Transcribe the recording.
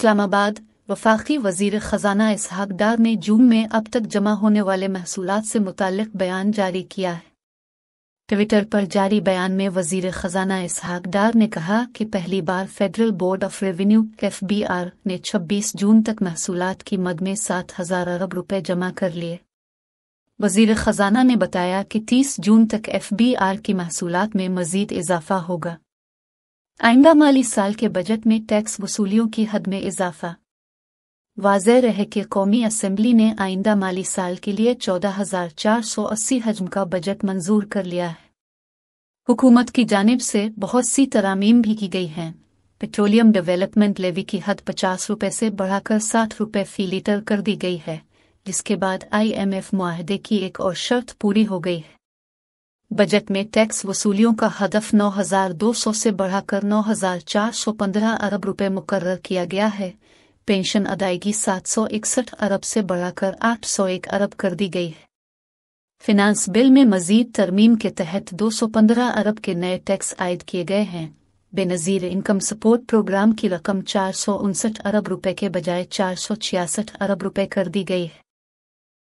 इस्लामाबाद वफाकी वजीर खजाना इसहाक डार ने जून में अब तक जमा होने वाले महसूल से मुतक बयान जारी किया है ट्विटर पर जारी बयान में वजीर खजाना इसहाक डार ने कहा कि पहली बार federal board of revenue FBR ने 26 जून तक महसूलत की मद में सात हजार अरब रुपये जमा कर लिए वजीर खजाना ने बताया कि 30 जून तक एफबीआर की महसूलत में मजीद इजाफा होगा आइंदा माली साल के बजट में टैक्स वसूलियों की हद में इजाफा वाज रहे कि कौमी असम्बली ने आइंदा माली साल के लिए चौदह हजार चार सौ अस्सी हजम का बजट मंजूर कर लिया है हुकूमत की जानब से बहुत सी तरामीम भी की गई हैं पेट्रोलियम डेवलपमेंट लेवी की हद पचास रुपये से बढ़ाकर साठ रुपये फी लीटर कर दी गई है जिसके बाद आईएमएफ माहदे की एक और शर्त पूरी हो गई है बजट में टैक्स वसूलियों का हदफ 9,200 से बढ़ाकर 9,415 अरब रुपए मुकर्र किया गया है पेंशन अदायगी 761 अरब से बढ़ाकर 801 अरब कर दी गई है फिनांस बिल में मजीद तरमीम के तहत 215 अरब के नए टैक्स आयद किए गए हैं बेनजीर इनकम सपोर्ट प्रोग्राम की रकम चार अरब रुपए के बजाय चार अरब रुपए कर दी गई है